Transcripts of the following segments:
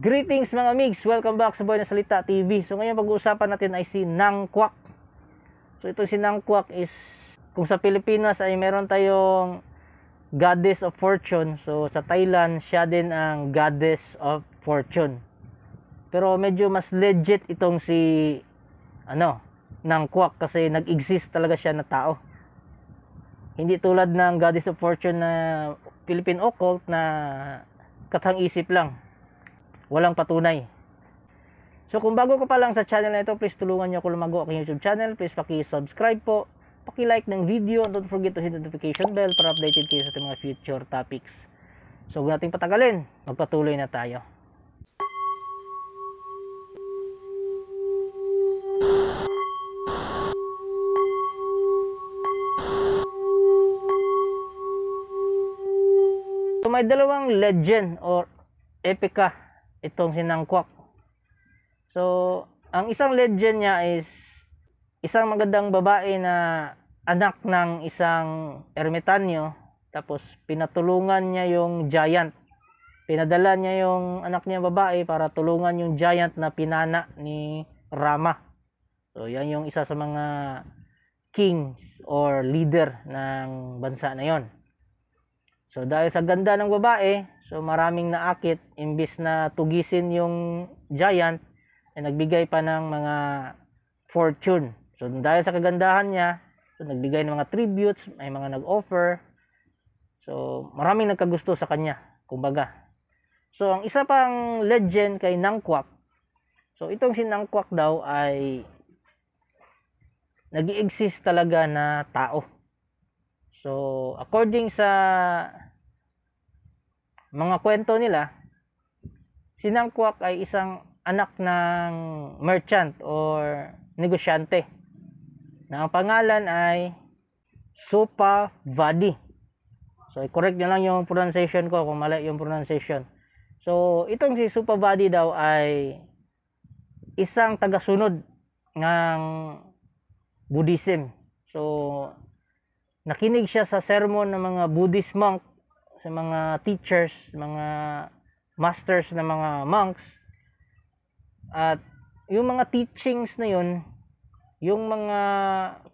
Greetings mga migs! Welcome back sa Boy na Salita TV. So ngayon pag-uusapan natin ay si Nangkwak. So itong si Nangkwak is kung sa Pilipinas ay meron tayong Goddess of Fortune. So sa Thailand siya din ang Goddess of Fortune. Pero medyo mas legit itong si ano, Nangkwak kasi nag-exist talaga siya na tao. Hindi tulad ng Goddess of Fortune na Philippine occult na katang isip lang walang patunay. So kung bago ko pa lang sa channel na ito, please tulungan niyo ako lumago aking YouTube channel. Please paki-subscribe po, paki-like ng video, and don't forget to hit the notification bell para updated kayo sa ating mga future topics. So huwag nating patagalin, magpatuloy na tayo. So may dalawang legend or epika itong sinangkwak. So, ang isang legend niya is isang magandang babae na anak ng isang ermitanyo tapos pinatulungan niya yung giant. Pinadala niya yung anak niya babae para tulungan yung giant na pinana ni Rama. So yan yung isa sa mga kings or leader ng bansa na yon. So dahil sa ganda ng babae, so maraming naakit imbis na tugisin yung giant ay eh, nagbigay pa ng mga fortune. So dahil sa kagandahan niya, so nagbigay ng mga tributes, may mga nag-offer. So maraming nagkagusto sa kanya, kumbaga. So ang isa pang legend kay Nangkwak. So itong si Nangkwak daw ay nag-exist talaga na tao. So, according sa mga kwento nila, si Nangkwak ay isang anak ng merchant or negosyante na ang pangalan ay Supa Vadi. So, i-correct na lang yung pronunciation ko kung mali yung pronunciation. So, itong si Supa Vadi daw ay isang tagasunod ng Buddhism. So, nakinig siya sa sermon ng mga Buddhist monk, sa mga teachers, mga masters ng mga monks. At yung mga teachings na yun, yung mga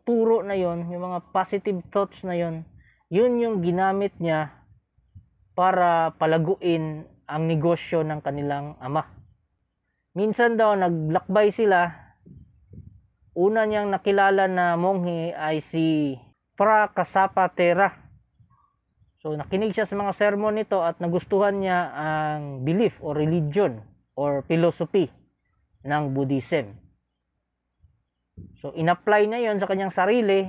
turo na yon, yung mga positive thoughts na yon, yun yung ginamit niya para palaguin ang negosyo ng kanilang ama. Minsan daw naglakbay sila. Una niyang nakilala na monghe ay si pra kasapatera. So nakinig siya sa mga sermon nito at nagustuhan niya ang belief or religion or philosophy ng Buddhism. So inapply niya 'yon sa kanyang sarili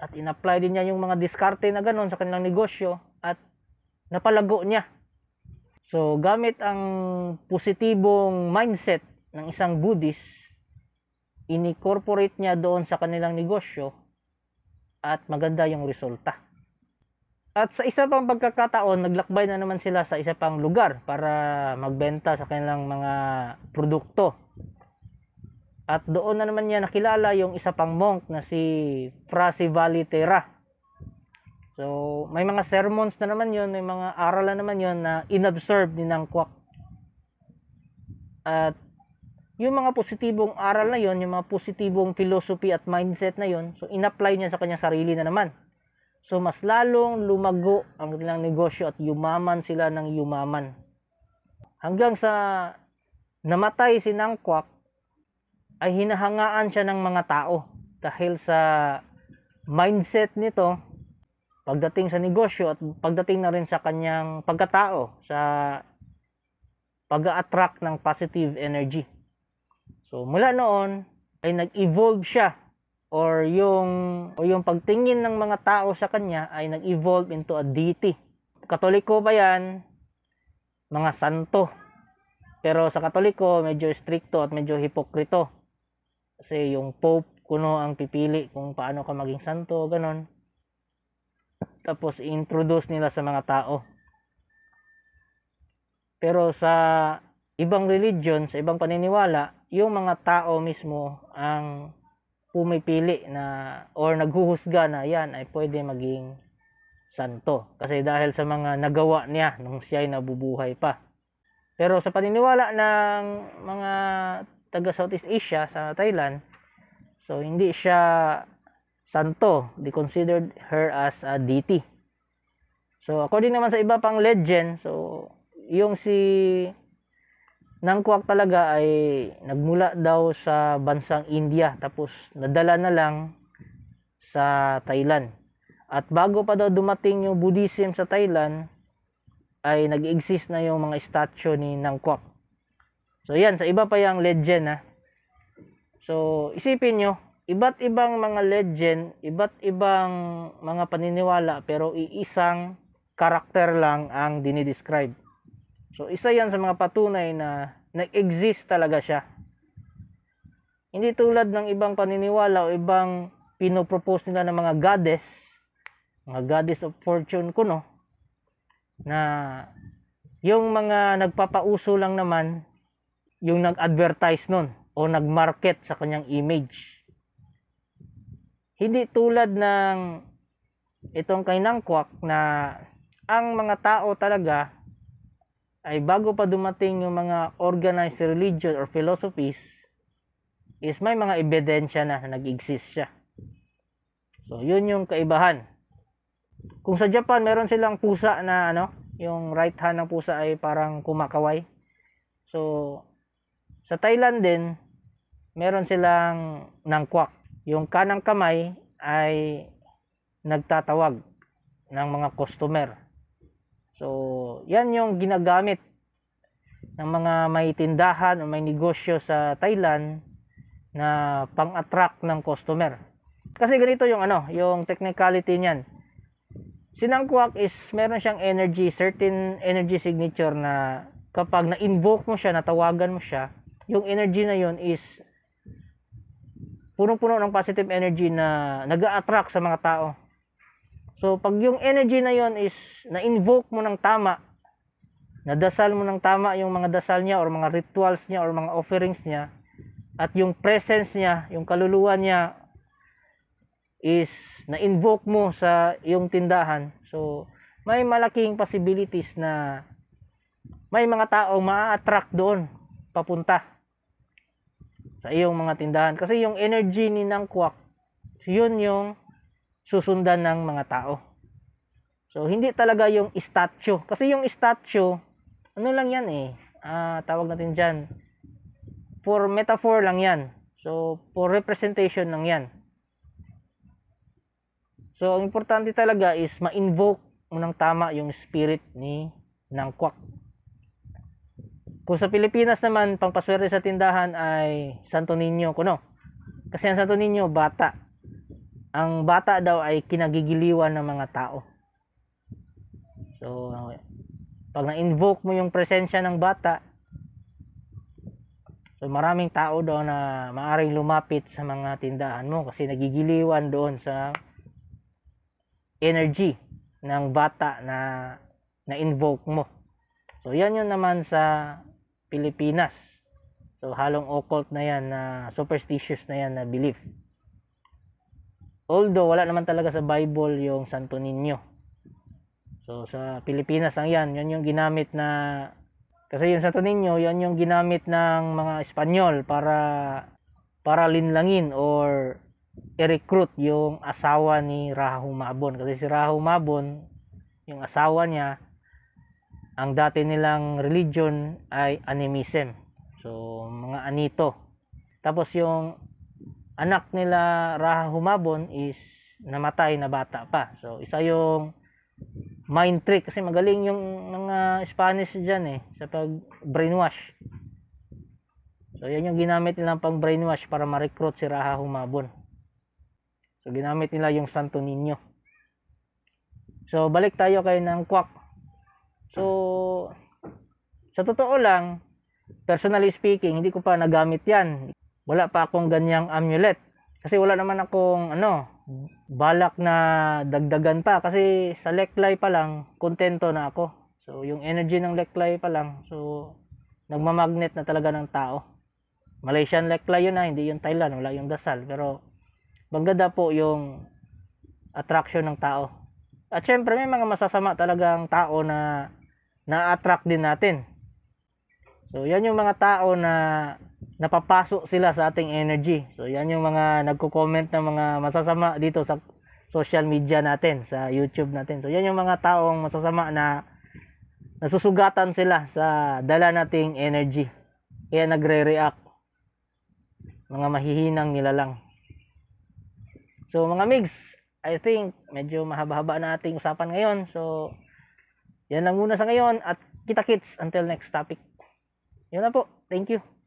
at inapply din niya yung mga diskarte na ganoon sa kanilang negosyo at napalago niya. So gamit ang positibong mindset ng isang Buddhist, incorporate niya doon sa kanilang negosyo at maganda yung resulta. At sa isa pang pagkakataon, naglakbay na naman sila sa isa pang lugar para magbenta sa kanilang mga produkto. At doon na naman niya nakilala yung isa pang monk na si Frasi Valitera. So, may mga sermons na naman yon, may mga aral na naman yon na inobserve ni Nang At yung mga positibong aral na yon, yung mga positibong philosophy at mindset na yon, so inapply niya sa kanyang sarili na naman. So mas lalong lumago ang kanilang negosyo at yumaman sila ng yumaman. Hanggang sa namatay si Nang Kwak, ay hinahangaan siya ng mga tao dahil sa mindset nito pagdating sa negosyo at pagdating na rin sa kanyang pagkatao sa pag-attract ng positive energy. So mula noon ay nag-evolve siya or yung o yung pagtingin ng mga tao sa kanya ay nag-evolve into a deity. Katoliko ba 'yan, mga santo. Pero sa Katoliko, medyo stricto at medyo hipokrito. Kasi yung Pope kuno ang pipili kung paano ka maging santo, ganon. Tapos introduce nila sa mga tao. Pero sa ibang religion, sa ibang paniniwala, yung mga tao mismo ang pumipili na or naghuhusga na yan ay pwede maging santo kasi dahil sa mga nagawa niya nung siya ay nabubuhay pa. Pero sa paniniwala ng mga taga Southeast Asia sa Thailand, so hindi siya santo. They considered her as a deity. So according naman sa iba pang legend, so yung si ng kwak talaga ay nagmula daw sa bansang India tapos nadala na lang sa Thailand. At bago pa daw dumating yung Buddhism sa Thailand ay nag-exist na yung mga statue ni Nangkwak. So yan, sa iba pa yung legend ha. So isipin nyo, iba't ibang mga legend, iba't ibang mga paniniwala pero iisang karakter lang ang dinidescribe. So isa yan sa mga patunay na nag-exist talaga siya. Hindi tulad ng ibang paniniwala o ibang pinopropose nila ng mga goddess, mga goddess of fortune kuno, na yung mga nagpapauso lang naman, yung nag-advertise nun o nag-market sa kanyang image. Hindi tulad ng itong kay Nangkwak na ang mga tao talaga ay bago pa dumating yung mga organized religion or philosophies is may mga ebidensya na, nag-exist siya. So, yun yung kaibahan. Kung sa Japan, meron silang pusa na ano, yung right hand ng pusa ay parang kumakaway. So, sa Thailand din, meron silang nangkwak. Yung kanang kamay ay nagtatawag ng mga customer So, yan yung ginagamit ng mga may tindahan o may negosyo sa Thailand na pang-attract ng customer. Kasi ganito yung ano, yung technicality niyan. Si Nangkuak is meron siyang energy, certain energy signature na kapag na-invoke mo siya, natawagan mo siya, yung energy na yon is punong-puno ng positive energy na nag attract sa mga tao. So, pag yung energy na yon is na-invoke mo ng tama, nadasal mo ng tama yung mga dasal niya or mga rituals niya or mga offerings niya, at yung presence niya, yung kaluluwa niya is na-invoke mo sa yung tindahan. So, may malaking possibilities na may mga tao ma-attract doon papunta sa iyong mga tindahan. Kasi yung energy ni Nangkwak, yun yung susundan ng mga tao. So, hindi talaga yung statue. Kasi yung statue, ano lang yan eh, ah, tawag natin dyan, for metaphor lang yan. So, for representation lang yan. So, ang importante talaga is ma-invoke mo ng tama yung spirit ni ng kwak. Kung sa Pilipinas naman, pangpaswerte sa tindahan ay Santo Niño kuno. Kasi ang Santo Niño, bata ang bata daw ay kinagigiliwan ng mga tao. So, pag na-invoke mo yung presensya ng bata, so maraming tao daw na maaring lumapit sa mga tindahan mo kasi nagigiliwan doon sa energy ng bata na na-invoke mo. So, yan yun naman sa Pilipinas. So, halong occult na yan na superstitious na yan na belief. Although wala naman talaga sa Bible yung Santo Niño. So sa Pilipinas lang 'yan, 'yan yung ginamit na kasi yung Santo Niño, 'yan yung ginamit ng mga Espanyol para para linlangin or i-recruit yung asawa ni Rahu Mabon kasi si Rahu Mabon yung asawa niya ang dati nilang religion ay animism. So mga anito. Tapos yung anak nila Raha Humabon is namatay na bata pa. So, isa yung mind trick kasi magaling yung mga Spanish diyan eh sa pag brainwash. So, yan yung ginamit nila pang brainwash para ma-recruit si Raha Humabon. So, ginamit nila yung Santo Niño. So, balik tayo kay ng kwak. So, sa totoo lang, personally speaking, hindi ko pa nagamit yan wala pa akong ganyang amulet kasi wala naman akong ano balak na dagdagan pa kasi sa leklay pa lang kontento na ako so yung energy ng leklay pa lang so nagmamagnet na talaga ng tao Malaysian leklay yun na ah, hindi yung Thailand wala yung dasal pero bagada po yung attraction ng tao at syempre may mga masasama talagang tao na na-attract din natin so yan yung mga tao na napapasok sila sa ating energy. So yan yung mga nagko-comment ng mga masasama dito sa social media natin, sa YouTube natin. So yan yung mga taong masasama na nasusugatan sila sa dala nating energy. Kaya nagre-react. Mga mahihinang nilalang. So mga migs, I think medyo mahaba-haba na ating usapan ngayon. So yan lang muna sa ngayon at kita-kits until next topic. Yun na po. Thank you.